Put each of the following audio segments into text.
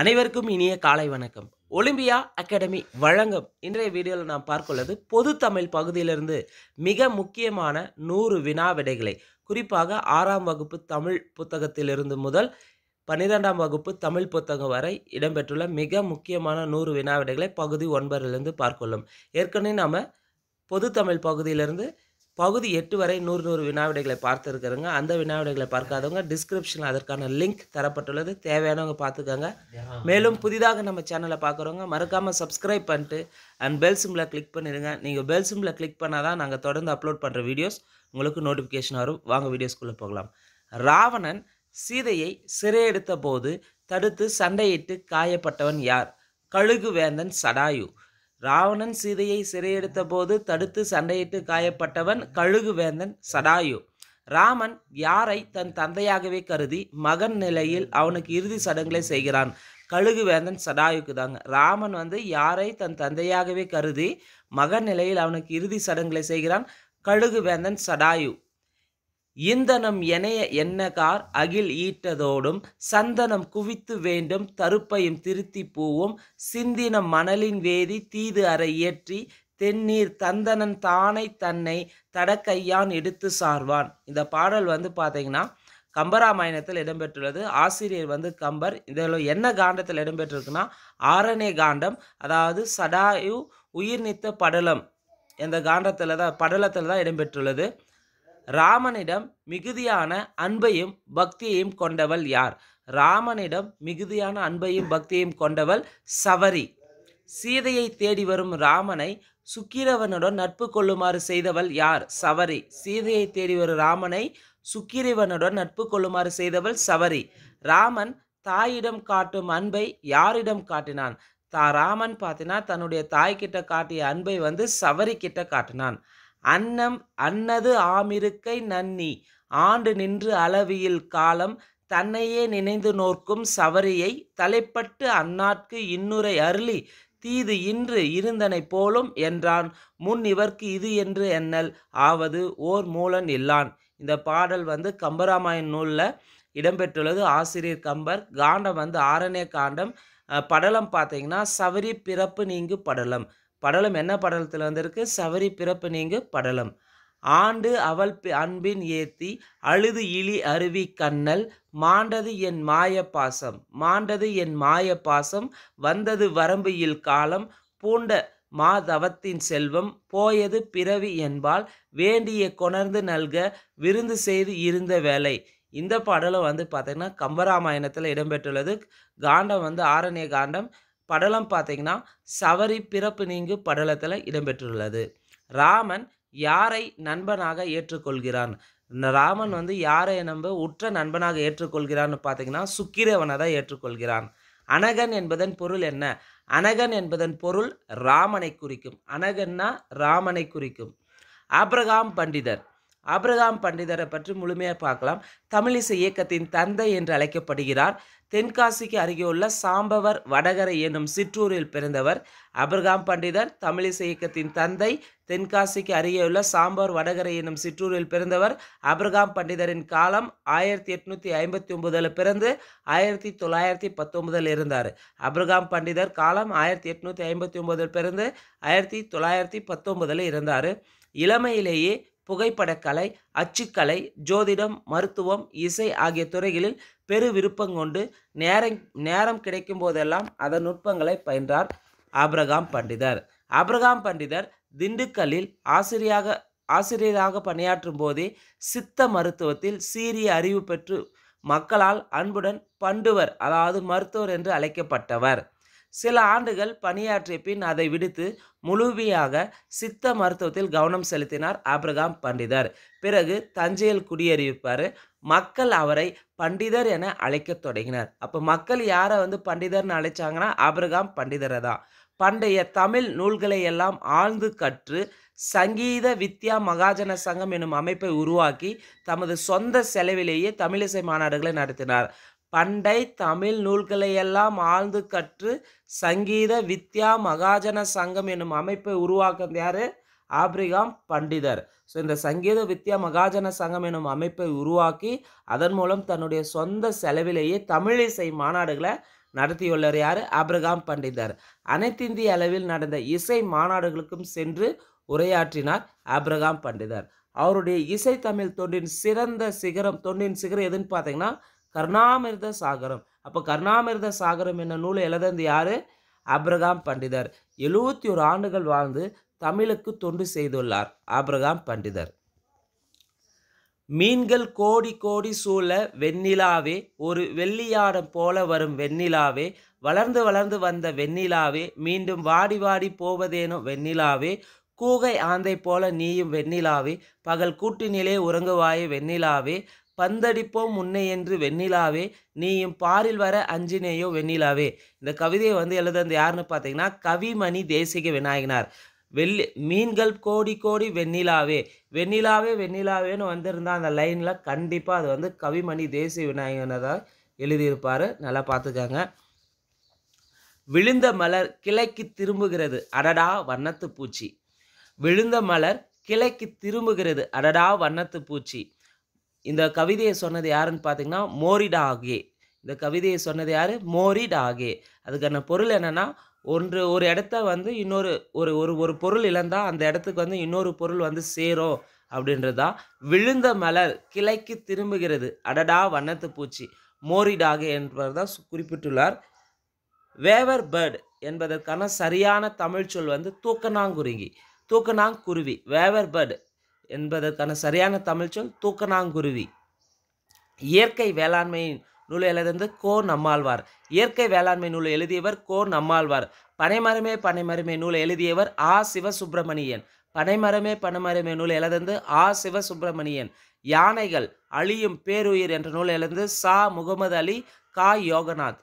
அனைவருக்கும் இனிய காலை வணக்கம் ஒலிம்பியா அகாடமி வழங்கும் இன்றைய வீடியோவில் நாம் பார்க்கொள்ளது பொது தமிழ் பகுதியிலிருந்து மிக முக்கியமான நூறு வினா விடைகளை குறிப்பாக ஆறாம் வகுப்பு தமிழ் புத்தகத்திலிருந்து முதல் பன்னிரெண்டாம் வகுப்பு தமிழ் புத்தகம் வரை இடம்பெற்றுள்ள மிக முக்கியமான நூறு வினா விடைகளை பகுதி ஒன்பதிலிருந்து பார்க்கொள்ளும் ஏற்கனவே நாம் பொது தமிழ் பகுதியிலிருந்து பகுதி எட்டு வரை நூறு நூறு வினாவிடைகளை பார்த்துருக்குறங்க அந்த வினாவிடைகளை பார்க்காதவங்க டிஸ்கிரிப்ஷனில் அதற்கான லிங்க் தரப்பட்டுள்ளது தேவையானவங்க பார்த்துக்கோங்க மேலும் புதிதாக நம்ம சேனலை பார்க்குறவங்க மறக்காமல் சப்ஸ்கிரைப் பண்ணிட்டு அண்ட் பெல் சிம்பில் கிளிக் பண்ணிடுங்க நீங்கள் பெல் சிம்பில் கிளிக் பண்ணால் தான் நாங்கள் தொடர்ந்து அப்லோட் பண்ணுற வீடியோஸ் உங்களுக்கு நோட்டிஃபிகேஷன் வரும் வாங்க வீடியோஸ்குள்ளே போகலாம் ராவணன் சீதையை சிறையெடுத்த போது தடுத்து சண்டையிட்டு காயப்பட்டவன் யார் கழுகு வேந்தன் சடாயு ராவணன் சீதையை சிறையெடுத்த போது தடுத்து சண்டையிட்டு காயப்பட்டவன் கழுகுவேந்தன் சடாயு ராமன் யாரை தன் தந்தையாகவே கருதி மகன் நிலையில் அவனுக்கு இறுதி சடங்குகளை செய்கிறான் கழுகுவேந்தன் சடாயுக்கு தாங்க ராமன் வந்து யாரை தன் தந்தையாகவே கருதி மகன் நிலையில் அவனுக்கு இறுதி சடங்குகளை செய்கிறான் கழுகுவேந்தன் சடாயு இந்தனம் எனைய என்னகார் அகில் ஈட்டதோடும் சந்தனம் குவித்து வேண்டும் தருப்பையும் திருத்தி பூவும் சிந்தின மணலின் வேதி தீது அறை ஏற்றி தென்னீர் தந்தனன் தானை தன்னை தடக்கையான் எடுத்து சார்வான் இந்த பாடல் வந்து பார்த்தீங்கன்னா கம்பராமாயணத்தில் இடம்பெற்றுள்ளது ஆசிரியர் வந்து கம்பர் இதில் என்ன காண்டத்தில் இடம்பெற்றிருக்குன்னா ஆரணே காண்டம் அதாவது சடாயு உயிர்நீத்த படலம் இந்த காண்டத்தில் தான் படலத்தில் தான் இடம்பெற்றுள்ளது ராமனிடம் மிகுதியான அன்பையும் பக்தியையும் கொண்டவள் யார் ராமனிடம் மிகுதியான அன்பையும் பக்தியையும் கொண்டவள் சவரி சீதையை தேடி வரும் ராமனை சுக்கிரவனுடன் நட்பு கொள்ளுமாறு செய்தவள் யார் சவரி சீதையை தேடி வரும் ராமனை சுக்கிரவனுடன் நட்பு கொள்ளுமாறு செய்தவள் சவரி ராமன் தாயிடம் காட்டும் அன்பை யாரிடம் காட்டினான் தா ராமன் பார்த்தினா தன்னுடைய தாய்கிட்ட காட்டிய அன்பை வந்து சவரி கிட்ட காட்டினான் அன்னம் அன்னது ஆமிருக்கை நன்னி ஆண்டு நின்று அளவியில் காலம் தன்னையே நினைந்து நோர்க்கும் சவரியை தலைப்பட்டு அந்நாட்கு இன்னுரை அருளி தீது இன்று இருந்தனை போலும் என்றான் முன் இவர்க்கு இது என்று எண்ணல் ஆவது ஓர் மூலன் இல்லான் இந்த பாடல் வந்து கம்பராமாயன் நூலில் இடம்பெற்றுள்ளது ஆசிரியர் கம்பர் காண்டம் வந்து ஆரண்ய காண்டம் படலம் பார்த்தீங்கன்னா சவரி பிறப்பு நீங்கு படலம் படலம் என்ன படலத்தில் வந்திருக்கு சவரி பிறப்பு நீங்கு படலம் ஆண்டு அவள் அன்பின் ஏத்தி அழுது இழி அருவி கண்ணல் மாண்டது என் மாய பாசம் மாண்டது என் மாய பாசம் வந்தது வரம்பு இல் காலம் பூண்ட மாதவத்தின் செல்வம் போயது பிறவி என்பால் வேண்டிய கொணர்ந்து நல்க விருந்து செய்து இருந்த வேலை இந்த பாடலும் வந்து பார்த்திங்கன்னா கம்பராமாயணத்தில் இடம்பெற்றுள்ளது காண்டம் வந்து ஆரண்ய காண்டம் படலம் பார்த்தீங்கன்னா சவரி பிறப்பு நீங்கு படலத்தில் இடம்பெற்றுள்ளது ராமன் யாரை நண்பனாக ஏற்றுக்கொள்கிறான் ராமன் வந்து யாரை நம்ப உற்ற நண்பனாக ஏற்றுக்கொள்கிறான்னு பார்த்தீங்கன்னா சுக்கிரவனை தான் ஏற்றுக்கொள்கிறான் அனகன் என்பதன் பொருள் என்ன அனகன் என்பதன் பொருள் ராமனை குறிக்கும் அனகன்னா ராமனை குறிக்கும் ஆப்ரகாம் பண்டிதர் ஆபிரகாம் பண்டிதரை பற்றி முழுமையாக பார்க்கலாம் தமிழிசை இயக்கத்தின் தந்தை என்று அழைக்கப்படுகிறார் தென்காசிக்கு அருகே உள்ள சாம்பவர் வடகரை என்னும் சிற்றூரில் பிறந்தவர் அபிரகாம் பண்டிதர் தமிழிசை இயக்கத்தின் தந்தை தென்காசிக்கு அருகே உள்ள சாம்பவர் வடகரை என்னும் சிற்றூரில் பிறந்தவர் அபிரகாம் பண்டிதரின் காலம் ஆயிரத்தி எட்நூற்றி ஐம்பத்தி ஒம்பதில் பிறந்து ஆயிரத்தி தொள்ளாயிரத்தி பத்தொன்பதில் இருந்தார் அபிரகாம் பண்டிதர் காலம் ஆயிரத்தி எட்நூற்றி ஐம்பத்தி ஒம்பதில் பிறந்து ஆயிரத்தி தொள்ளாயிரத்தி பத்தொன்பதில் இருந்தார் இளமையிலேயே புகைப்படக்கலை அச்சுக்கலை ஜோதிடம் மருத்துவம் இசை ஆகிய துறைகளில் பெரு விருப்பம் கொண்டு நேரம் நேரம் கிடைக்கும் போதெல்லாம் அதன் நுட்பங்களை பயின்றார் ஆப்ரகாம் பண்டிதர் ஆப்ரகாம் பண்டிதர் திண்டுக்கல்லில் ஆசிரியராக ஆசிரியராக பணியாற்றும் போதே சித்த மருத்துவத்தில் சீரிய அறிவு பெற்று மக்களால் அன்புடன் பண்டுவர் அதாவது மருத்துவர் என்று அழைக்கப்பட்டவர் சில ஆண்டுகள் பணியாற்றிய பின் அதை விடுத்து முழுமையாக சித்த மருத்துவத்தில் கவனம் செலுத்தினார் ஆப்ரகாம் பண்டிதர் பிறகு தஞ்சையில் குடியேறிவிப்பார் மக்கள் அவரை பண்டிதர் என அழைக்க தொடங்கினார் அப்போ மக்கள் யாரை வந்து பண்டிதர்னு அழைச்சாங்கன்னா ஆப்ரகாம் பண்டிதரை தான் பண்டைய தமிழ் நூல்களை எல்லாம் ஆழ்ந்து கற்று சங்கீத வித்யா மகாஜன சங்கம் எனும் அமைப்பை உருவாக்கி தமது சொந்த செலவிலேயே தமிழிசை மாநாடுகளை நடத்தினார் பண்டை தமிழ் நூல்களையெல்லாம் ஆழ்ந்து கற்று சங்கீத வித்யா மகாஜன சங்கம் என்னும் அமைப்பை உருவாக்கம் யார் ஆப்ரிகாம் பண்டிதர் ஸோ இந்த சங்கீத வித்யா மகாஜன சங்கம் என்னும் அமைப்பை உருவாக்கி அதன் மூலம் தன்னுடைய சொந்த செலவிலேயே தமிழிசை மாநாடுகளை நடத்தியுள்ளார் யார் ஆப்ரகாம் பண்டிதர் அனைத்திந்திய அளவில் நடந்த இசை மாநாடுகளுக்கும் சென்று உரையாற்றினார் ஆப்ரகாம் பண்டிதர் அவருடைய இசை தமிழ் தொண்டின் சிறந்த சிகரம் தொண்டின் சிகரம் எதுன்னு பார்த்தீங்கன்னா கர்ணாமிரத சாகரம் அப்போ கர்ணாமிரத சாகரம் என்ன நூலை எழுதந்து யார் ஆப்ரகாம் பண்டிதர் எழுவத்தி ஒரு ஆண்டுகள் வாழ்ந்து தமிழுக்கு தொண்டு செய்துள்ளார் ஆப்ரகாம் பண்டிதர் மீன்கள் கோடி கோடி சூழ வெண்ணிலாவே ஒரு வெள்ளியாடம் போல வரும் வெண்ணிலாவே வளர்ந்து வளர்ந்து வந்த வெண்ணிலாவே மீண்டும் வாடி வாடி போவதேனும் வெண்ணிலாவே கூகை ஆந்தை போல நீயும் வெண்ணிலாவே பகல் கூட்டினிலே உறங்குவாயே வெண்ணிலாவே பந்தடிப்போம் முன்னே என்று வெண்ணிலாவே நீயும் பாரில் வர அஞ்சினேயோ வெண்ணிலாவே இந்த கவிதையை வந்து எழுதுறது யாருன்னு பார்த்தீங்கன்னா கவிமணி தேசிக விநாயகனார் வெள்ளி மீன்கள் கோடி கோடி வெண்ணிலாவே வெண்ணிலாவே வெண்ணிலாவேன்னு வந்திருந்தால் அந்த லைனில் கண்டிப்பாக அது வந்து கவிமணி தேசிய விநாயகனை தான் எழுதியிருப்பார் நல்லா பார்த்துக்கோங்க விழுந்த மலர் கிளைக்கு திரும்புகிறது அடடா வண்ணத்து பூச்சி விழுந்த மலர் கிளைக்கு திரும்புகிறது அடடா வண்ணத்து பூச்சி இந்த கவிதையை சொன்னது யாருன்னு பார்த்தீங்கன்னா மோரிடா ஆகே இந்த கவிதையை சொன்னது யார் மோரிட் ஆகே அதுக்கான பொருள் என்னென்னா ஒன்று ஒரு இடத்த வந்து இன்னொரு ஒரு ஒரு ஒரு பொருள் இழந்தால் அந்த இடத்துக்கு வந்து இன்னொரு பொருள் வந்து சேரும் அப்படின்றது தான் விழுந்த மலர் கிளைக்கு திரும்புகிறது அடடா வண்ணத்து பூச்சி மோரிடாகே என்பவர் தான் குறிப்பிட்டுள்ளார் வேவர் பேர்டு என்பதற்கான சரியான தமிழ் சொல் வந்து தூக்கணாங்குருங்கி தூக்கணாங்குருவி வேவர் பேர்டு என்பதற்கான சரியான தமிழ்ச்சொல் தூக்கணாங்குருவி இயற்கை வேளாண்மை நூல் எழுதியிருந்து கோ நம்மாழ்வார் இயற்கை வேளாண்மை நூலை எழுதியவர் கோ நம்மாழ்வார் பனைமரமே பனைமரமே நூலை எழுதியவர் ஆ சிவசுப்பிரமணியன் பனைமரமே பனைமரமே நூல் எழுதிருந்து ஆ சிவசுப்பிரமணியன் யானைகள் அழியும் பேருயிர் என்ற நூல் எழுந்து சா முகமது அலி கா யோகநாத்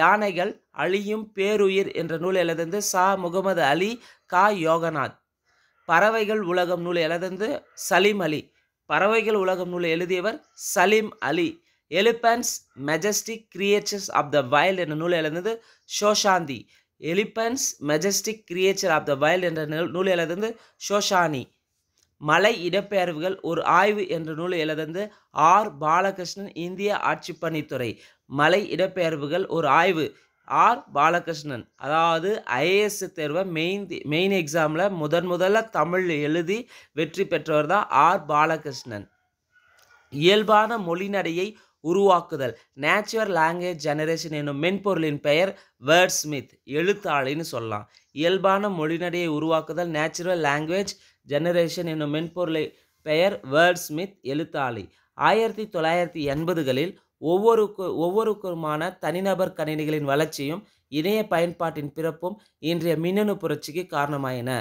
யானைகள் அழியும் பேருயிர் என்ற நூல் எழுதிருந்து சா முகமது அலி கா யோகநாத் பறவைகள் உலகம் நூல் எழுதந்து சலீம் அலி பறவைகள் உலகம் நூல் எழுதியவர் Salim Ali elephants majestic creatures of the wild என்ற நூல் எழுந்தது Shoshani elephants majestic creature of the wild என்ற நூல் எழுதந்து ஷோஷானி மலை இடப்பெயர்வுகள் ஒரு ஆய்வு என்ற நூல் எழுதந்து ஆர் பாலகிருஷ்ணன் இந்திய ஆட்சிப்பணித்துறை மலை இடப்பெயர்வுகள் ஒரு ஆய்வு ஆர் பாலகிருஷ்ணன் அதாவது ஐஏஎஸ் தேர்வை மெயின் மெயின் எக்ஸாமில் முதன் முதல்ல தமிழ் எழுதி வெற்றி பெற்றவர் தான் ஆர் பாலகிருஷ்ணன் இயல்பான மொழிநடையை உருவாக்குதல் நேச்சுரல் லாங்குவேஜ் ஜெனரேஷன் என்னும் மென்பொருளின் பெயர் வேர்ட் ஸ்மித் எழுத்தாளின்னு சொல்லலாம் இயல்பான மொழிநடையை உருவாக்குதல் நேச்சுரல் லாங்குவேஜ் ஜெனரேஷன் என்னும் மென்பொருளை பெயர் வேர்ட் ஸ்மித் எழுத்தாளி ஆயிரத்தி தொள்ளாயிரத்தி எண்பதுகளில் ஒவ்வொருக்கு ஒவ்வொருக்குமான தனிநபர் கணினிகளின் வளர்ச்சியும் இணைய பயன்பாட்டின் பிறப்பும் இன்றைய மின்னணு புரட்சிக்கு காரணமாயின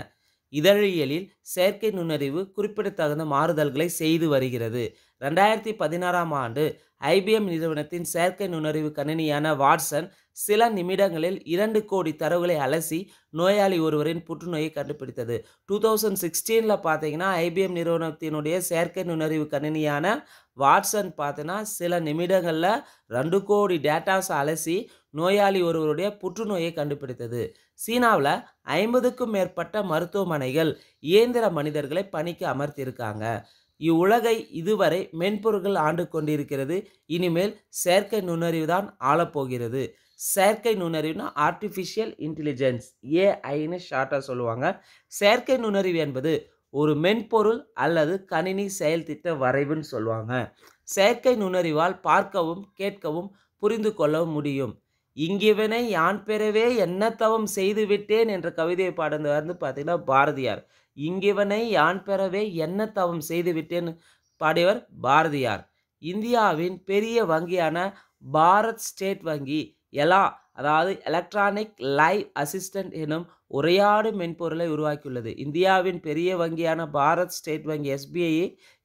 இதழியலில் செயற்கை நுண்ணறிவு குறிப்பிடத்தகுந்த மாறுதல்களை செய்து வருகிறது ரெண்டாயிரத்தி பதினாறாம் ஆண்டு ஐபிஎம் நிறுவனத்தின் செயற்கை நுண்ணறிவு கணினியான வாட்சன் சில நிமிடங்களில் இரண்டு கோடி தரவுகளை அலசி நோயாளி ஒருவரின் புற்றுநோயை கண்டுபிடித்தது டூ தௌசண்ட் சிக்ஸ்டீனில் பார்த்தீங்கன்னா ஐபிஎம் நிறுவனத்தினுடைய செயற்கை நுண்ணறிவு கணினியான வாட்சன் பார்த்தீங்கன்னா சில நிமிடங்களில் ரெண்டு கோடி டேட்டாஸ் அலசி நோயாளி ஒருவருடைய புற்றுநோயை கண்டுபிடித்தது சீனாவில் ஐம்பதுக்கும் மேற்பட்ட மருத்துவமனைகள் இயந்திர மனிதர்களை பணிக்கு அமர்த்தியிருக்காங்க இவ்வுலகை இதுவரை மென்பொருள்கள் ஆண்டு கொண்டிருக்கிறது இனிமேல் செயற்கை நுண்ணறிவு தான் ஆளப்போகிறது செயற்கை நுண்ணறிவுனா ஆர்டிஃபிஷியல் இன்டெலிஜென்ஸ் ஏஐன்னு ஷார்ட்டாக சொல்லுவாங்க செயற்கை நுண்ணறிவு என்பது ஒரு மென்பொருள் அல்லது கணினி செயல்திட்ட வரைவுன்னு சொல்லுவாங்க செயற்கை நுண்ணறிவால் பார்க்கவும் கேட்கவும் புரிந்து கொள்ளவும் முடியும் இங்கிவனை யான் பெறவே என்ன தவம் செய்து விட்டேன் என்ற கவிதையை பாடந்து வந்து பார்த்தீங்கன்னா பாரதியார் இங்கிவனை யான் பெறவே என்ன தவம் செய்துவிட்டேன் பாடியவர் பாரதியார் இந்தியாவின் பெரிய வங்கியான பாரத் ஸ்டேட் வங்கி எலா அதாவது எலக்ட்ரானிக் லைவ் அசிஸ்டன்ட் எனும் உரையாடும் மென்பொருளை உருவாக்கியுள்ளது இந்தியாவின் பெரிய வங்கியான பாரத் ஸ்டேட் வங்கி எஸ்பிஐ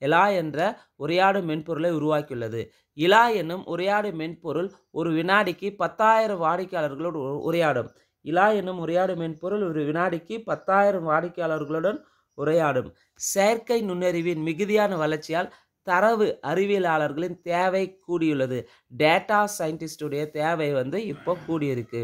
எலா என்ற உரையாடும் மென்பொருளை உருவாக்கியுள்ளது இலா என்னும் உரையாடும் மென்பொருள் ஒரு வினாடிக்கு பத்தாயிரம் வாடிக்கையாளர்களோடு உரையாடும் இலா என்னும் உரையாடும் மென்பொருள் ஒரு வினாடிக்கு பத்தாயிரம் வாடிக்கையாளர்களுடன் உரையாடும் செயற்கை நுண்ணறிவின் மிகுதியான வளர்ச்சியால் தரவு அறிவியலாளர்களின் தேவை கூடியுள்ளது டேட்டா சயின்டிஸ்டுடைய தேவை வந்து இப்போ கூடியிருக்கு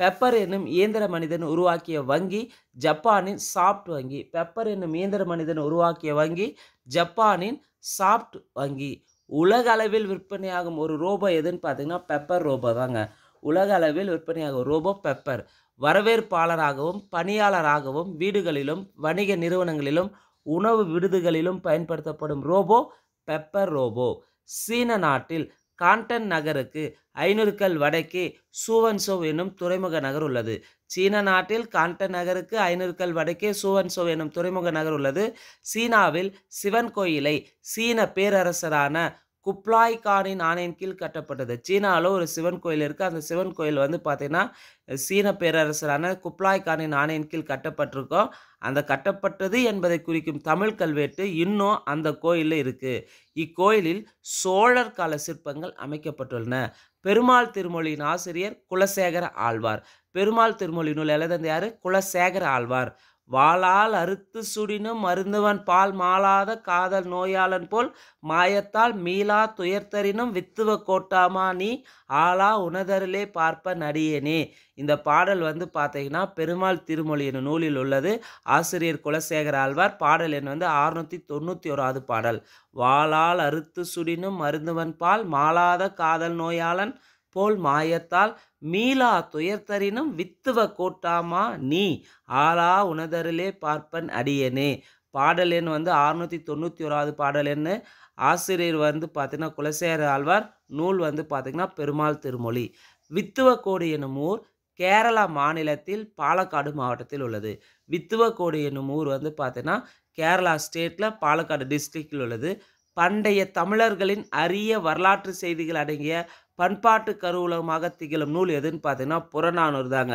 பெப்பர் என்னும் இயந்திர மனிதன் உருவாக்கிய வங்கி ஜப்பானின் சாப்ட் வங்கி பெப்பர் என்னும் இயந்திர மனிதன் உருவாக்கிய வங்கி ஜப்பானின் சாப்ட் வங்கி உலக அளவில் விற்பனையாகும் ஒரு ரோபோ எதுன்னு பார்த்தீங்கன்னா பெப்பர் ரோபோ தாங்க உலக அளவில் விற்பனையாகும் ரோபோ பெப்பர் வரவேற்பாளராகவும் பணியாளராகவும் வீடுகளிலும் வணிக நிறுவனங்களிலும் உணவு விடுதிகளிலும் பயன்படுத்தப்படும் ரோபோ பெப்பர் ரோபோ சீன நாட்டில் காண்டன் நகருக்கு ஐநூறுக்கள் வடக்கே சூவன்சோவ் என்னும் துறைமுக நகர் உள்ளது சீன நாட்டில் காண்டன் நகருக்கு ஐநூறுக்கள் வடக்கே சூவன்சோவ் என்னும் துறைமுக நகர் உள்ளது சீனாவில் சிவன் கோயிலை சீன பேரரசரான குப்ளாய் கானின் ஆணையின் கீழ் கட்டப்பட்டது சீனாவில் ஒரு சிவன் கோயில் இருக்குது அந்த சிவன் கோயில் வந்து பார்த்திங்கன்னா சீன பேரரசரான குப்ளாய் கானின் ஆணையின் கீழ் கட்டப்பட்டிருக்கோம் அந்த கட்டப்பட்டது என்பதை குறிக்கும் தமிழ் கல்வெட்டு இன்னும் அந்த கோயிலில் இருக்குது இக்கோயிலில் சோழர் கால சிற்பங்கள் அமைக்கப்பட்டுள்ளன பெருமாள் திருமொழியின் ஆசிரியர் குலசேகர ஆழ்வார் பெருமாள் திருமொழி நூல் எழுதந்த யார் குலசேகர ஆழ்வார் வாளால் அறுத்து சுடினும் மருந்துவன் பால் மாளாத காதல் நோயாளன் போல் மாயத்தால் மீளா துயர்த்தரினும் வித்துவ கோட்டாமா நீ ஆளா உணதரிலே பார்ப்ப நடியேனே இந்த பாடல் வந்து பார்த்தீங்கன்னா பெருமாள் திருமொழி என்னும் நூலில் உள்ளது ஆசிரியர் குலசேகர ஆழ்வார் பாடல் என் வந்து அறுநூற்றி தொண்ணூற்றி ஓராவது பாடல் வாளால் அறுத்து சுடினும் மருந்துவன் பால் மாளாத காதல் நோயாளன் போல் மாயத்தால் மீளா துயர்த்தரினும் வித்துவ கோட்டாமா நீ ஆளா உணதரிலே பார்ப்பன் அடியனே பாடல் எண் வந்து அறுநூற்றி தொண்ணூற்றி ஓராவது பாடல் எண்ணு ஆசிரியர் வந்து பார்த்திங்கன்னா குலசேர ஆழ்வார் நூல் வந்து பார்த்திங்கன்னா பெருமாள் திருமொழி வித்துவக்கோடு எனும் ஊர் கேரளா மாநிலத்தில் பாலக்காடு மாவட்டத்தில் உள்ளது வித்துவக்கோடு என்னும் ஊர் வந்து பார்த்தீங்கன்னா கேரளா ஸ்டேட்டில் பாலக்காடு டிஸ்ட்ரிக்டில் உள்ளது பண்டைய தமிழர்களின் அரிய வரலாற்று செய்திகள் அடங்கிய பண்பாட்டு கருவூலமாக திகழும் நூல் எதுன்னு பார்த்தீங்கன்னா புறநானூறு தாங்க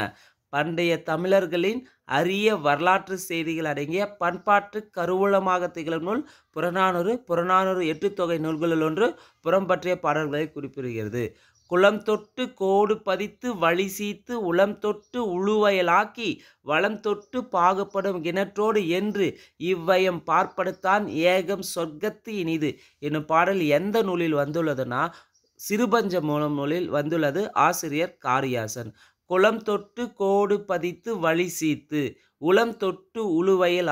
பண்டைய தமிழர்களின் அரிய வரலாற்று செய்திகள் அடங்கிய பண்பாட்டு கருவூலமாக திகழும் நூல் புறநானூறு புறநானூறு எட்டு தொகை நூல்களில் ஒன்று புறம்பற்றிய பாடல்களை குறிப்பிடுகிறது குளம் தொட்டு கோடு பதித்து வழி சீத்து உளம் தொட்டு உழுவயலாக்கி வளம் தொட்டு பாகுபடும் கிணற்றோடு என்று இவ்வயம் பார்ப்படுத்தான் ஏகம் சொர்க்கத்து இனிது என்னும் பாடல் எந்த நூலில் வந்துள்ளதுன்னா சிறுபஞ்ச நூலில் வந்துள்ளது ஆசிரியர் காரியாசன் குளம் தொட்டு கோடு பதித்து வழி சீத்து உளம் தொட்டு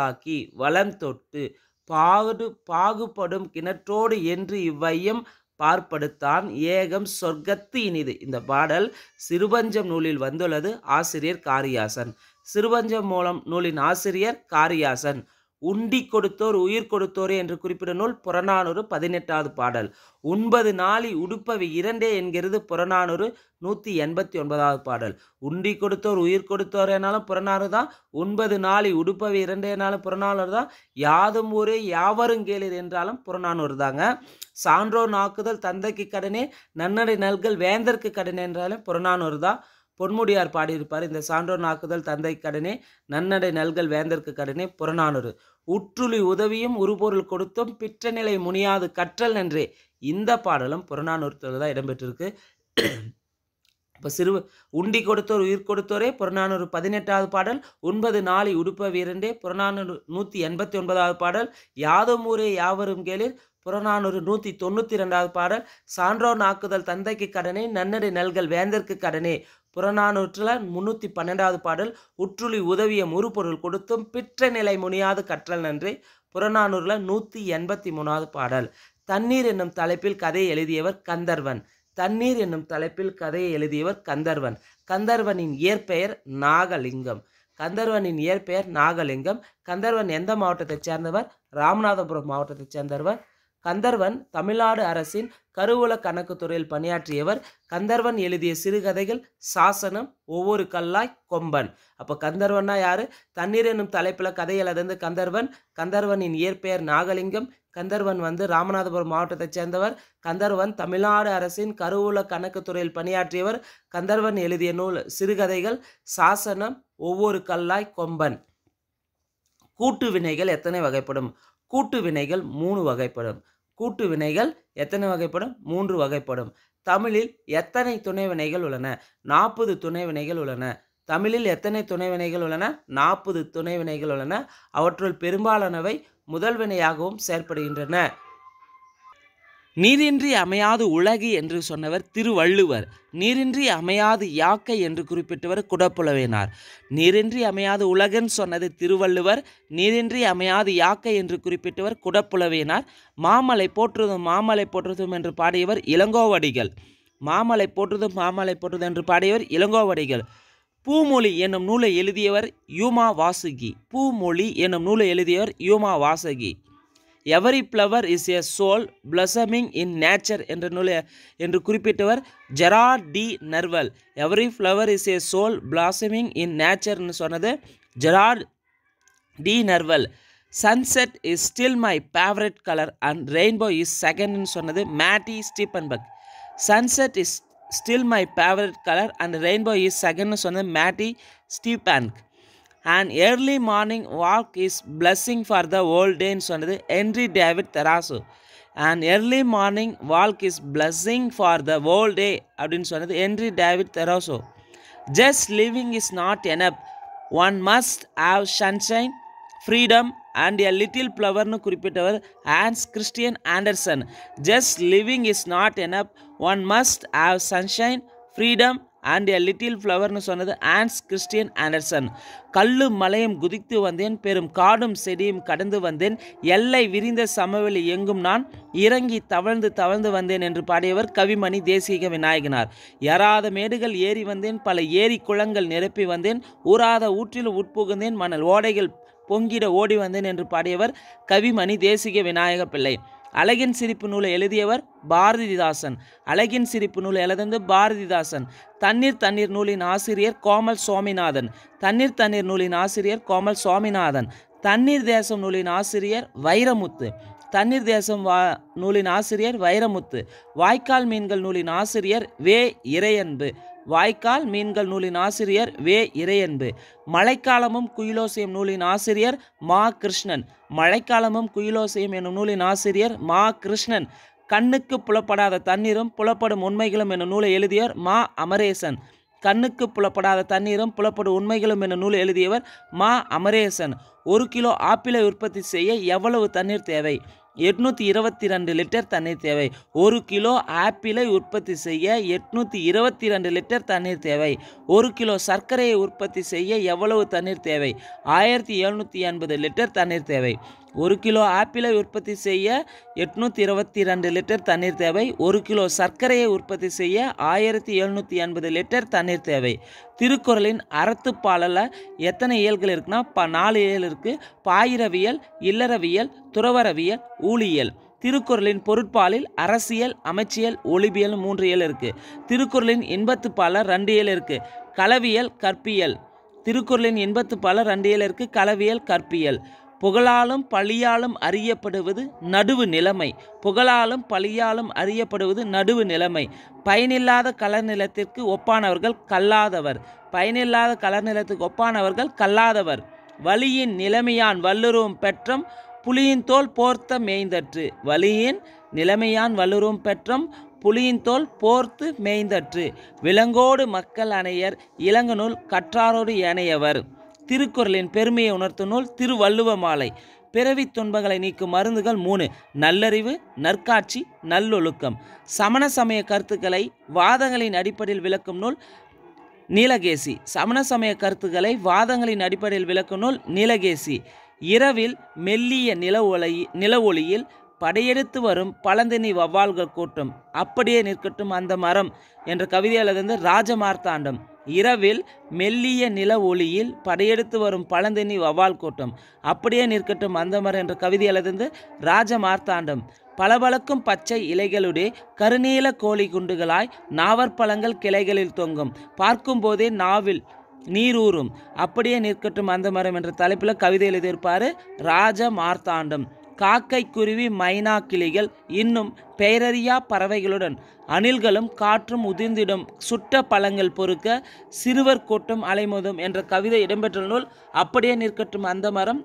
ஆக்கி வளம் தொட்டு பாடு பாகுபடும் கிணற்றோடு என்று இவ்வையம் பார்ப்படுத்தான் ஏகம் சொர்க்கத்து இனிது இந்த பாடல் சிறுபஞ்சம் நூலில் வந்துள்ளது ஆசிரியர் காரியாசன் சிறுபஞ்சம் மூலம் நூலின் ஆசிரியர் காரியாசன் உண்டி கொடுத்தோர் உயிர் கொடுத்தோரே என்று குறிப்பிட நூல் புறநானூறு பதினெட்டாவது பாடல் ஒன்பது நாளி உடுப்பவை இரண்டே என்கிறது புறநானூறு நூற்றி எண்பத்தி ஒன்பதாவது பாடல் உண்டி கொடுத்தோர் உயிர் கொடுத்தோரேனாலும் புறநாறு தான் ஒன்பது நாளி உடுப்பவை இரண்டேனாலும் புறநானூறு தான் யாதும் ஊரே யாவரும் கேளீர் என்றாலும் புறநானூறு தாங்க சான்றோர் நாக்குதல் தந்தைக்கு கடனே நன்னடை நல்கள் வேந்தற்கு கடனே என்றாலும் புறநானூறு தான் பொன்முடியார் பாடியிருப்பார் இந்த சான்றோர் நாக்குதல் தந்தை கடனே நன்னடை நல்கள் வேந்தற்கு கடனே புறநானூறு உற்றுளி உதவியும் உருபொருள் கொடுத்தும் பிற்ற நிலை முனியாது கற்றல் நன்றே இந்த பாடலும் புறநானூற்றில் தான் இடம்பெற்றிருக்கு இப்போ சிறு உண்டி கொடுத்தோர் உயிர் கொடுத்தோரே புறநானூறு பதினெட்டாவது பாடல் ஒன்பது நாளை உடுப்ப வீரண்டே புறநானூறு நூற்றி எண்பத்தி ஒன்பதாவது பாடல் யாதும் ஊரே யாவரும் கேளிர் புறநானூறு நூற்றி தொண்ணூற்றி ரெண்டாவது பாடல் சான்றோன் ஆக்குதல் தந்தைக்கு கடனே நன்னடை நல்கள் வேந்தற்கு கடனே புறநானூற்றில் முன்னூற்றி பன்னெண்டாவது பாடல் உற்றுளி உதவிய முறுபொருள் கொடுத்தும் பிற்ற நிலை முனியாது கற்றல் நன்றி புறநானூரில் நூற்றி எண்பத்தி மூணாவது பாடல் தண்ணீர் என்னும் தலைப்பில் கதையை எழுதியவர் கந்தர்வன் தண்ணீர் என்னும் தலைப்பில் கதையை எழுதியவர் கந்தர்வன் கந்தர்வனின் இயற்பெயர் நாகலிங்கம் கந்தர்வனின் இயற்பெயர் நாகலிங்கம் கந்தர்வன் எந்த மாவட்டத்தைச் சேர்ந்தவர் ராமநாதபுரம் மாவட்டத்தைச் சேர்ந்தவர் கந்தர்வன் தமிழ்நாடு அரசின் கருவூல கணக்கு துறையில் பணியாற்றியவர் கந்தர்வன் எழுதிய சிறுகதைகள் சாசனம் ஒவ்வொரு கல்லாய் கொம்பன் அப்போ கந்தர்வன்னா யாரு தண்ணீர் என்னும் தலைப்பில் கதைகள் அதிர்ந்து கந்தர்வன் கந்தர்வனின் இயற்பெயர் நாகலிங்கம் கந்தர்வன் வந்து ராமநாதபுரம் மாவட்டத்தைச் சேர்ந்தவர் கந்தர்வன் தமிழ்நாடு அரசின் கருவூல கணக்கு துறையில் பணியாற்றியவர் கந்தர்வன் எழுதிய நூல் சிறுகதைகள் சாசனம் ஒவ்வொரு கல்லாய் கொம்பன் கூட்டு வினைகள் எத்தனை வகைப்படும் கூட்டு வினைகள் மூணு வகைப்படும் கூட்டு வினைகள் எத்தனை வகைப்படும் மூன்று வகைப்படும் தமிழில் எத்தனை துணை வினைகள் உள்ளன நாற்பது துணை வினைகள் உள்ளன தமிழில் எத்தனை துணை வினைகள் உள்ளன நாற்பது துணை வினைகள் உள்ளன அவற்றுள் பெரும்பாலானவை முதல் வினையாகவும் செயற்படுகின்றன நீரின்றி அமையாது உலகி என்று சொன்னவர் திருவள்ளுவர் நீரின்றி அமையாது யாக்கை என்று குறிப்பிட்டவர் குடப்புலவேனார் நீரின்றி அமையாது உலகன்னு சொன்னது திருவள்ளுவர் நீரின்றி அமையாது யாக்கை என்று குறிப்பிட்டவர் குடப்புலவேனார் மாமலை போற்றுதும் மாமலை போற்றுதும் என்று பாடியவர் இளங்கோவடிகள் மாமலை போற்றுதும் மாமலை போற்றுதும் என்று பாடியவர் இளங்கோவடிகள் பூமொழி என்னும் நூலை எழுதியவர் யூமா வாசுகி பூமொழி என்னும் நூலை எழுதியவர் Yuma Vasuki every flower is a soul blossoming in nature என்ற நூலை என்று குறிப்பிட்டவர் Gerard de Nerval every flower is a soul blossoming in நேச்சர்னு சொன்னது Gerard de Nerval sunset is still my favourite colour and rainbow is செகண்ட்னு சொன்னது மேட்டி பக் sunset is still my favourite colour and rainbow is செகண்ட்னு சொன்னது Mattie Stepanek an early morning walk is blessing for the whole day ன்னு சொன்னது Henry David Thoreau an early morning walk is blessing for the whole day அப்படின்னு சொன்னது Henry David Thoreau just living is not enough one must have sunshine freedom and a little flower No, குறிப்பிட்டவர் Hans Christian Andersen. just living is not enough one must have sunshine freedom and a little ஃப்ளவர்னு சொன்னது Hans Christian Anderson கல்லும் மலையும் குதித்து வந்தேன் பெரும் காடும் செடியும் கடந்து வந்தேன் எல்லை விரிந்த சமவெளி எங்கும் நான் இறங்கி தவழ்ந்து தவழ்ந்து வந்தேன் என்று பாடியவர் கவிமணி தேசிக விநாயகனார் எறாத மேடுகள் ஏறி வந்தேன் பல ஏரி குளங்கள் நிரப்பி வந்தேன் ஊராத ஊற்றில் உட்புகுந்தேன் மணல் ஓடைகள் பொங்கிட ஓடி வந்தேன் என்று பாடியவர் கவிமணி தேசிக விநாயக பிள்ளை அழகின் சிரிப்பு நூலை எழுதியவர் பாரதிதாசன் அழகின் சிரிப்பு நூல் எழுதந்து பாரதிதாசன் தண்ணீர் தண்ணீர் நூலின் ஆசிரியர் கோமல் சுவாமிநாதன் தண்ணீர் தண்ணீர் நூலின் ஆசிரியர் கோமல் சுவாமிநாதன் தண்ணீர் தேசம் நூலின் ஆசிரியர் வைரமுத்து தண்ணீர் தேசம் வா நூலின் ஆசிரியர் வைரமுத்து வாய்க்கால் மீன்கள் நூலின் ஆசிரியர் வே இறையன்பு வாய்க்கால் மீன்கள் நூலின் ஆசிரியர் வே இறையன்பு மழைக்காலமும் குயிலோசியம் நூலின் ஆசிரியர் மா கிருஷ்ணன் மழைக்காலமும் குயிலோசியம் என்னும் நூலின் ஆசிரியர் மா கிருஷ்ணன் கண்ணுக்கு புலப்படாத தண்ணீரும் புலப்படும் உண்மைகளும் என நூலை எழுதியவர் மா அமரேசன் கண்ணுக்கு புலப்படாத தண்ணீரும் புலப்படும் உண்மைகளும் என நூலை எழுதியவர் மா அமரேசன் ஒரு கிலோ ஆப்பிளை உற்பத்தி செய்ய எவ்வளவு தண்ணீர் தேவை எட்நூற்றி இருபத்தி ரெண்டு லிட்டர் தண்ணீர் தேவை ஒரு கிலோ ஆப்பிளை உற்பத்தி செய்ய எட்நூற்றி இருபத்தி ரெண்டு லிட்டர் தண்ணீர் தேவை ஒரு கிலோ சர்க்கரையை உற்பத்தி செய்ய எவ்வளவு தண்ணீர் தேவை ஆயிரத்தி எழுநூற்றி எண்பது லிட்டர் தண்ணீர் தேவை ஒரு கிலோ ஆப்பிளை உற்பத்தி செய்ய எட்நூற்றி இருபத்தி ரெண்டு லிட்டர் தண்ணீர் தேவை ஒரு கிலோ சர்க்கரையை உற்பத்தி செய்ய ஆயிரத்தி எழுநூற்றி எண்பது லிட்டர் தண்ணீர் தேவை திருக்குறளின் அறத்துப்பாலில் எத்தனை இயல்கள் இருக்குன்னா ப நாலு இயல் இருக்குது பாயிரவியல் இல்லறவியல் துறவரவியல் ஊழியல் திருக்குறளின் பொருட்பாலில் அரசியல் அமைச்சியல் ஒளிபியல் மூன்று இயல் இருக்குது திருக்குறளின் இன்பத்து பால ரெண்டு இயல் இருக்குது களவியல் கற்பியல் திருக்குறளின் இன்பத்து பால ரெண்டு இயல் இருக்குது களவியல் கற்பியல் புகழாலும் பழியாலும் அறியப்படுவது நடுவு நிலைமை புகழாலும் பழியாலும் அறியப்படுவது நடுவு நிலைமை பயனில்லாத நிலத்திற்கு ஒப்பானவர்கள் கல்லாதவர் பயனில்லாத நிலத்துக்கு ஒப்பானவர்கள் கல்லாதவர் வழியின் நிலைமையான் வல்லுருவும் பெற்றம் புலியின் தோல் போர்த்த மேய்ந்தற்று வழியின் நிலைமையான் வல்லுருவும் பெற்றம் புலியின் தோல் போர்த்து மேய்ந்தற்று விலங்கோடு மக்கள் அணையர் இளங்கநூல் கற்றாரோடு இணையவர் திருக்குறளின் பெருமையை உணர்த்தும் நூல் திருவள்ளுவ மாலை பிறவி துன்பங்களை நீக்கும் மருந்துகள் மூணு நல்லறிவு நற்காட்சி நல்லொழுக்கம் சமண சமய கருத்துக்களை வாதங்களின் அடிப்படையில் விளக்கும் நூல் நீலகேசி சமண சமய கருத்துக்களை வாதங்களின் அடிப்படையில் விளக்கும் நூல் நீலகேசி இரவில் மெல்லிய நில ஒளி நில ஒளியில் படையெடுத்து வரும் பழந்தினி வவ்வால்கள் கூட்டம் அப்படியே நிற்கட்டும் அந்த மரம் என்ற கவிதை இருந்து ராஜமார்த்தாண்டம் இரவில் மெல்லிய நில ஒளியில் படையெடுத்து வரும் பழந்தினி வவால் கூட்டம் அப்படியே நிற்கட்டும் அந்தமர் என்ற கவிதையிலிருந்து ராஜமார்த்தாண்டம் பளபளக்கும் பச்சை இலைகளுடைய கருநீல கோழி குண்டுகளாய் நாவற்பழங்கள் கிளைகளில் தொங்கும் பார்க்கும்போதே நாவில் நீரூறும் அப்படியே நிற்கட்டும் அந்த மரம் என்ற தலைப்பில் கவிதை எழுதியிருப்பார் ராஜ மார்த்தாண்டம் காக்கை குருவி மைனா கிளிகள் இன்னும் பேரறியா பறவைகளுடன் அணில்களும் காற்றும் உதிர்ந்திடும் சுட்ட பழங்கள் பொறுக்க சிறுவர் கூட்டம் அலைமோதும் என்ற கவிதை இடம்பெற்ற நூல் அப்படியே நிற்கட்டும் அந்த மரம்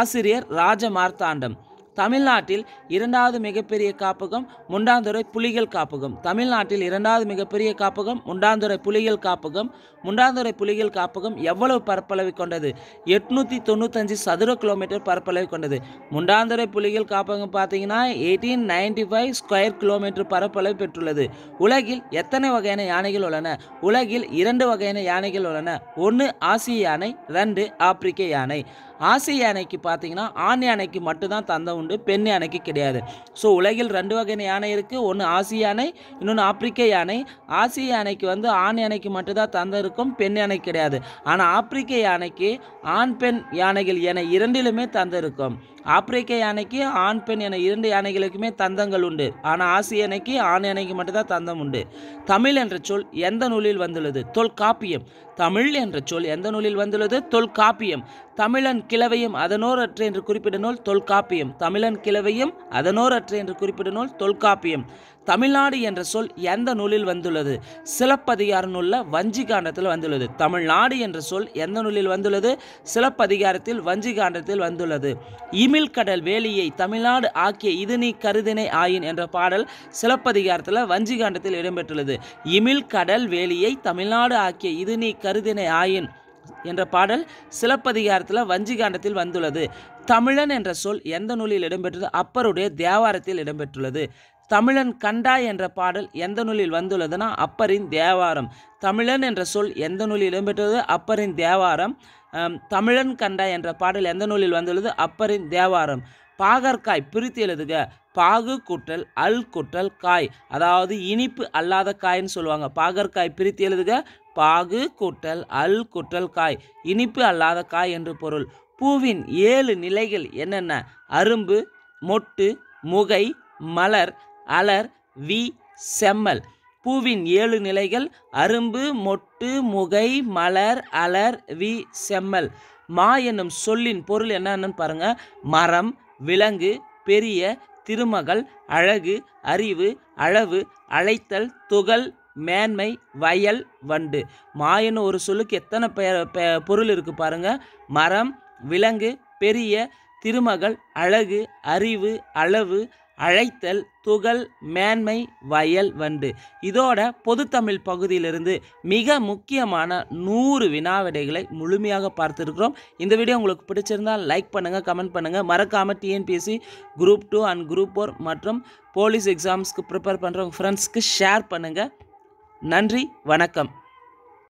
ஆசிரியர் ராஜமார்த்தாண்டம் தமிழ்நாட்டில் இரண்டாவது மிகப்பெரிய காப்பகம் முண்டாந்துறை புலிகள் காப்பகம் தமிழ்நாட்டில் இரண்டாவது மிகப்பெரிய காப்பகம் முண்டாந்துறை புலிகள் காப்பகம் முண்டாந்துறை புலிகள் காப்பகம் எவ்வளவு பரப்பளவை கொண்டது எட்நூற்றி தொண்ணூத்தஞ்சு சதுர கிலோமீட்டர் பரப்பளவை கொண்டது முண்டாந்துறை புலிகள் காப்பகம் பார்த்தீங்கன்னா eighteen ninety five square kilometre பரப்பளவு பெற்றுள்ளது உலகில் எத்தனை வகையான யானைகள் உள்ளன உலகில் இரண்டு வகையான யானைகள் உள்ளன ஒன்று ஆசிய யானை ரெண்டு ஆப்பிரிக்க யானை ஆசை யானைக்கு பார்த்தீங்கன்னா ஆண் யானைக்கு மட்டும்தான் தந்த உண்டு பெண் யானைக்கு கிடையாது ஸோ உலகில் ரெண்டு வகையான யானை இருக்குது ஒன்று ஆசிய யானை இன்னொன்று ஆப்பிரிக்க யானை ஆசிய யானைக்கு வந்து ஆண் யானைக்கு மட்டும்தான் தந்திருக்கும் இருக்கும் பெண் யானை கிடையாது ஆனால் ஆப்பிரிக்க யானைக்கு ஆண் பெண் யானைகள் என இரண்டிலுமே தந்திருக்கும் இருக்கும் ஆப்பிரிக்க யானைக்கு ஆண் பெண் என இரண்டு யானைகளுக்குமே தந்தங்கள் உண்டு ஆனால் ஆசிய யானைக்கு ஆண் யானைக்கு மட்டும்தான் தந்தம் உண்டு தமிழ் என்ற சொல் எந்த நூலில் வந்துள்ளது தொல்காப்பியம் தமிழ் என்ற சொல் எந்த நூலில் வந்துள்ளது தொல்காப்பியம் தமிழன் கிழவையும் அதனோரற்று என்று குறிப்பிட நூல் தொல்காப்பியம் தமிழன் கிழவையும் அதனோரற்று என்று குறிப்பிட நூல் தொல்காப்பியம் தமிழ்நாடு என்ற சொல் எந்த நூலில் வந்துள்ளது சிலப்பதிகார நூலில் வஞ்சி காண்டத்தில் வந்துள்ளது தமிழ்நாடு என்ற சொல் எந்த நூலில் வந்துள்ளது சிலப்பதிகாரத்தில் வஞ்சி காண்டத்தில் வந்துள்ளது கடல் வேலியை தமிழ்நாடு ஆக்கிய இது நீ கருதினை ஆயின் என்ற பாடல் சிலப்பதிகாரத்தில் வஞ்சி காண்டத்தில் இடம்பெற்றுள்ளது கடல் வேலியை தமிழ்நாடு ஆக்கிய இது நீ கருதினை ஆயின் என்ற பாடல் சிலப்பதிகாரத்தில் வஞ்சி காண்டத்தில் வந்துள்ளது தமிழன் என்ற சொல் எந்த நூலில் இடம்பெற்றது அப்பருடைய தேவாரத்தில் இடம்பெற்றுள்ளது தமிழன் கண்டா என்ற பாடல் எந்த நூலில் வந்துள்ளதுன்னா அப்பரின் தேவாரம் தமிழன் என்ற சொல் எந்த நூலில் இடம்பெற்றது அப்பரின் தேவாரம் தமிழன் கண்டா என்ற பாடல் எந்த நூலில் வந்துள்ளது அப்பரின் தேவாரம் பாகற்காய் பிரித்து எழுதுக பாகு குட்டல் அல் குட்டல் காய் அதாவது இனிப்பு அல்லாத காய்ன்னு சொல்லுவாங்க பாகற்காய் பிரித்து எழுதுக பாகு குட்டல் அல் குட்டல் காய் இனிப்பு அல்லாத காய் என்று பொருள் பூவின் ஏழு நிலைகள் என்னென்ன அரும்பு மொட்டு முகை மலர் அலர் வி செம்மல் பூவின் ஏழு நிலைகள் அரும்பு மொட்டு முகை மலர் அலர் வி செம்மல் மா என்னும் சொல்லின் பொருள் என்னன்னு பாருங்க மரம் விலங்கு பெரிய திருமகள் அழகு அறிவு அளவு அழைத்தல் துகள் மேன்மை வயல் வண்டு மாயன்னு ஒரு சொல்லுக்கு எத்தனை பெயர் பொருள் இருக்குது பாருங்கள் மரம் விலங்கு பெரிய திருமகள் அழகு அறிவு அளவு அழைத்தல் துகள் மேன்மை வயல் வண்டு இதோட பொதுத்தமிழ் பகுதியிலிருந்து மிக முக்கியமான நூறு வினாவிடைகளை முழுமையாக பார்த்துருக்குறோம் இந்த வீடியோ உங்களுக்கு பிடிச்சிருந்தால் லைக் பண்ணுங்கள் கமெண்ட் பண்ணுங்கள் மறக்காமல் TNPSC group two and group four மற்றும் போலீஸ் எக்ஸாம்ஸ்க்கு ப்ரிப்பேர் பண்ணுறவங்க ஃப்ரெண்ட்ஸ்க்கு ஷேர் பண்ணுங்கள் நன்றி வணக்கம்